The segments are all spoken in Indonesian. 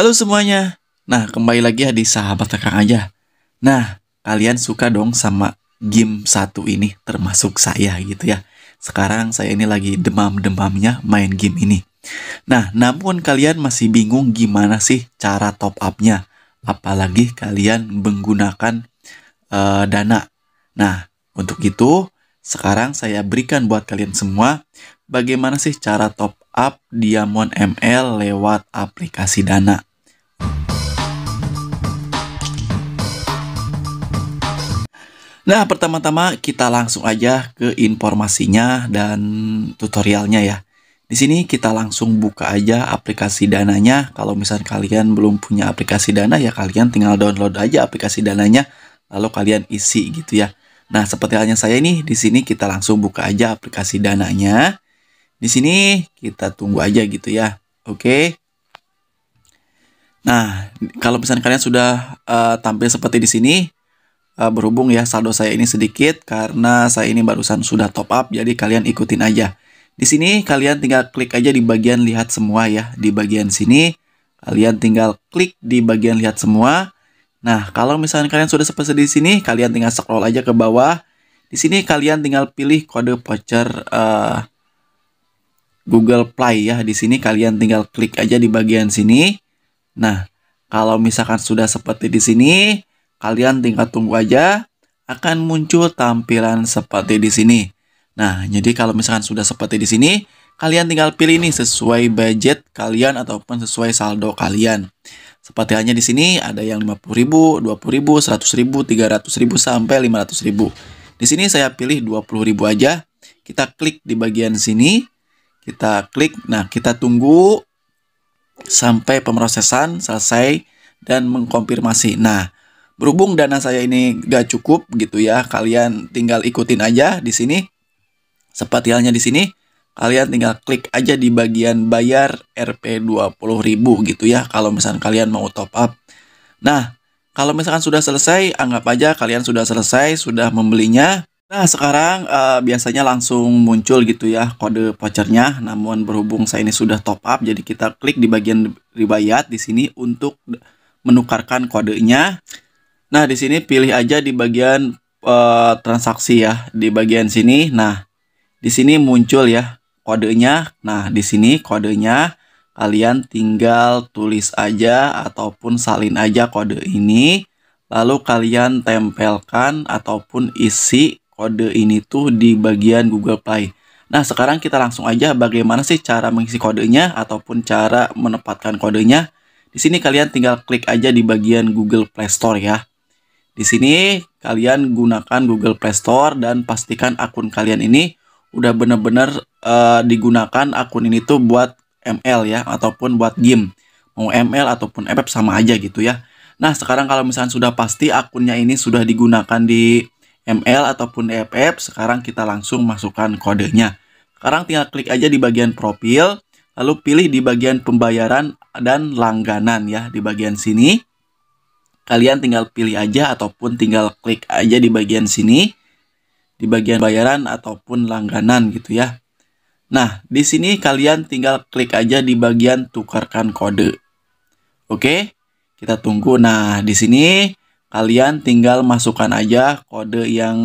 Halo semuanya. Nah, kembali lagi ya di sahabat kakak aja. Nah, kalian suka dong sama game satu ini termasuk saya gitu ya. Sekarang saya ini lagi demam-demamnya main game ini. Nah, namun kalian masih bingung gimana sih cara top up-nya. Apalagi kalian menggunakan uh, dana. Nah, untuk itu sekarang saya berikan buat kalian semua bagaimana sih cara top up Diamond ML lewat aplikasi Dana. Nah, pertama-tama kita langsung aja ke informasinya dan tutorialnya ya. Di sini kita langsung buka aja aplikasi dananya. Kalau misalnya kalian belum punya aplikasi dana ya kalian tinggal download aja aplikasi dananya lalu kalian isi gitu ya. Nah, seperti halnya saya ini di sini kita langsung buka aja aplikasi dananya. Di sini kita tunggu aja gitu ya. Oke. Nah, kalau misalnya kalian sudah uh, tampil seperti di sini, uh, berhubung ya saldo saya ini sedikit karena saya ini barusan sudah top up, jadi kalian ikutin aja. Di sini kalian tinggal klik aja di bagian lihat semua ya, di bagian sini kalian tinggal klik di bagian lihat semua. Nah, kalau misalnya kalian sudah seperti di sini, kalian tinggal scroll aja ke bawah. Di sini kalian tinggal pilih kode voucher uh, Google Play ya. Di sini kalian tinggal klik aja di bagian sini. Nah, kalau misalkan sudah seperti di sini, kalian tinggal tunggu aja akan muncul tampilan seperti di sini. Nah, jadi kalau misalkan sudah seperti di sini, kalian tinggal pilih nih sesuai budget kalian ataupun sesuai saldo kalian. Seperti hanya di sini ada yang 50.000, 20.000, 100.000, 300.000 sampai 500.000. Di sini saya pilih 20.000 aja. Kita klik di bagian sini. Kita klik. Nah, kita tunggu sampai pemrosesan selesai dan mengkonfirmasi. Nah, berhubung dana saya ini gak cukup gitu ya, kalian tinggal ikutin aja di sini. Seperti halnya di sini, kalian tinggal klik aja di bagian bayar Rp20.000 gitu ya kalau misalnya kalian mau top up. Nah, kalau misalkan sudah selesai, anggap aja kalian sudah selesai, sudah membelinya. Nah, sekarang uh, biasanya langsung muncul gitu ya kode vouchernya. Namun berhubung saya ini sudah top up, jadi kita klik di bagian ribayat di sini untuk menukarkan kodenya. Nah, di sini pilih aja di bagian uh, transaksi ya, di bagian sini. Nah, di sini muncul ya kodenya. Nah, di sini kodenya kalian tinggal tulis aja ataupun salin aja kode ini. Lalu kalian tempelkan ataupun isi kode ini tuh di bagian Google Play. Nah, sekarang kita langsung aja bagaimana sih cara mengisi kodenya ataupun cara menempatkan kodenya. Di sini kalian tinggal klik aja di bagian Google Play Store ya. Di sini kalian gunakan Google Play Store dan pastikan akun kalian ini udah bener-bener uh, eh, digunakan akun ini tuh buat ML ya ataupun buat game. Mau ML ataupun FF sama aja gitu ya. Nah, sekarang kalau misalnya sudah pasti akunnya ini sudah digunakan di ML ataupun DFF, sekarang kita langsung masukkan kodenya. Sekarang tinggal klik aja di bagian profil, lalu pilih di bagian pembayaran dan langganan ya, di bagian sini. Kalian tinggal pilih aja ataupun tinggal klik aja di bagian sini, di bagian bayaran ataupun langganan gitu ya. Nah, di sini kalian tinggal klik aja di bagian tukarkan kode. Oke, kita tunggu. Nah, di sini kalian tinggal masukkan aja kode yang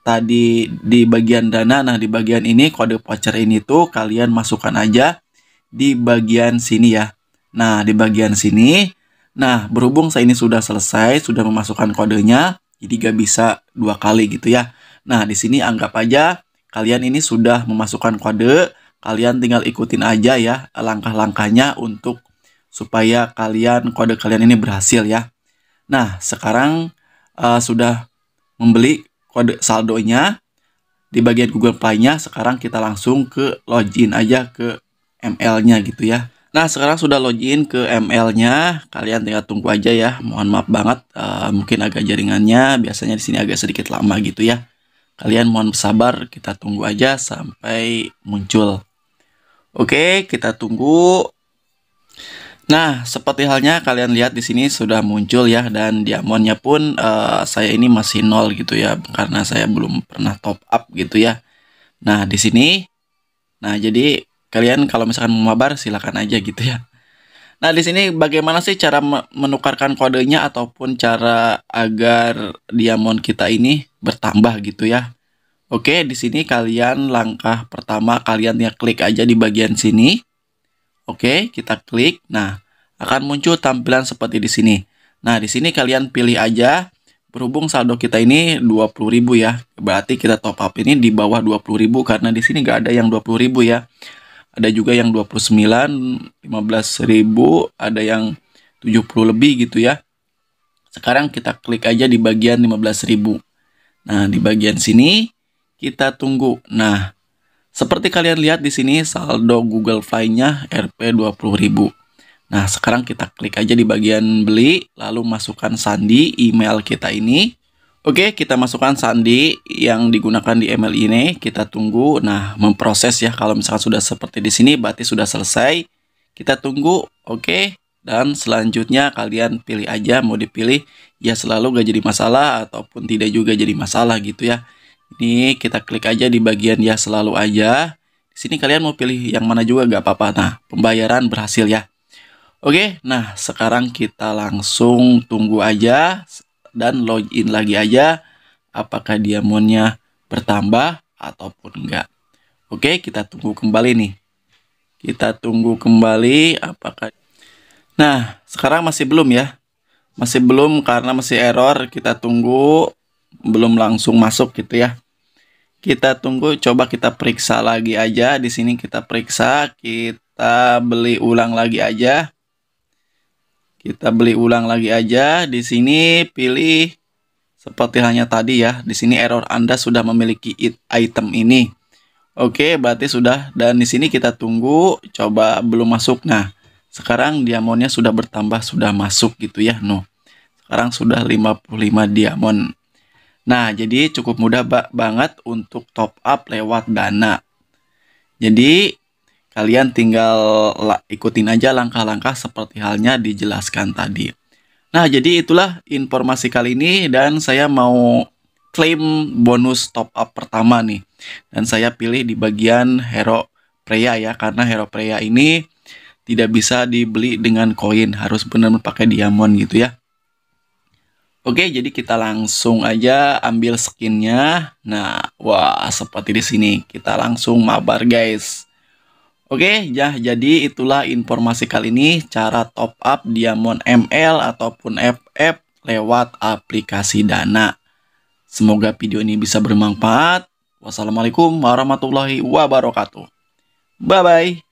tadi di bagian dana nah di bagian ini kode voucher ini tuh kalian masukkan aja di bagian sini ya nah di bagian sini nah berhubung saya ini sudah selesai sudah memasukkan kodenya jadi gak bisa dua kali gitu ya nah di sini anggap aja kalian ini sudah memasukkan kode kalian tinggal ikutin aja ya langkah-langkahnya untuk supaya kalian kode kalian ini berhasil ya Nah, sekarang uh, sudah membeli kode saldonya di bagian Google Play-nya, sekarang kita langsung ke login aja ke ML-nya gitu ya. Nah, sekarang sudah login ke ML-nya. Kalian tinggal tunggu aja ya. Mohon maaf banget uh, mungkin agak jaringannya biasanya di sini agak sedikit lama gitu ya. Kalian mohon sabar, kita tunggu aja sampai muncul. Oke, kita tunggu Nah, seperti halnya kalian lihat di sini sudah muncul ya dan diamonnya pun uh, saya ini masih nol gitu ya karena saya belum pernah top up gitu ya. Nah, di sini nah jadi kalian kalau misalkan mau mabar silakan aja gitu ya. Nah, di sini bagaimana sih cara menukarkan kodenya ataupun cara agar diamond kita ini bertambah gitu ya. Oke, di sini kalian langkah pertama kalian ya klik aja di bagian sini. Oke, kita klik. Nah, akan muncul tampilan seperti di sini. Nah, di sini kalian pilih aja berhubung saldo kita ini 20.000 ya. Berarti kita top up ini di bawah 20.000 karena di sini nggak ada yang 20.000 ya. Ada juga yang 29, 15.000, ada yang 70 lebih gitu ya. Sekarang kita klik aja di bagian 15.000. Nah, di bagian sini kita tunggu. Nah, seperti kalian lihat di sini saldo Google Fly-nya Rp20.000. Nah, sekarang kita klik aja di bagian beli, lalu masukkan sandi email kita ini. Oke, kita masukkan sandi yang digunakan di email ini, kita tunggu. Nah, memproses ya kalau misalkan sudah seperti di sini berarti sudah selesai. Kita tunggu. Oke. Dan selanjutnya kalian pilih aja mau dipilih ya selalu gak jadi masalah ataupun tidak juga jadi masalah gitu ya. Ini kita klik aja di bagian ya selalu aja. Di sini kalian mau pilih yang mana juga nggak apa-apa. Nah, pembayaran berhasil ya. Oke, nah sekarang kita langsung tunggu aja dan login lagi aja apakah diamonnya bertambah ataupun enggak. Oke, kita tunggu kembali nih. Kita tunggu kembali apakah Nah, sekarang masih belum ya. Masih belum karena masih error, kita tunggu belum langsung masuk gitu ya kita tunggu coba kita periksa lagi aja di sini kita periksa kita beli ulang lagi aja kita beli ulang lagi aja di sini pilih seperti hanya tadi ya di sini error Anda sudah memiliki item ini Oke berarti sudah dan di sini kita tunggu coba belum masuk nah sekarang diamondnya sudah bertambah sudah masuk gitu ya no sekarang sudah 55 diamond Nah, jadi cukup mudah ba banget untuk top up lewat Dana. Jadi, kalian tinggal ikutin aja langkah-langkah seperti halnya dijelaskan tadi. Nah, jadi itulah informasi kali ini dan saya mau klaim bonus top up pertama nih. Dan saya pilih di bagian Hero Preya ya, karena Hero Preya ini tidak bisa dibeli dengan koin, harus benar-benar pakai diamond gitu ya. Oke, jadi kita langsung aja ambil skinnya. Nah, wah seperti di sini kita langsung mabar guys. Oke, ya jadi itulah informasi kali ini cara top up Diamond ML ataupun FF lewat aplikasi Dana. Semoga video ini bisa bermanfaat. Wassalamualaikum warahmatullahi wabarakatuh. Bye-bye.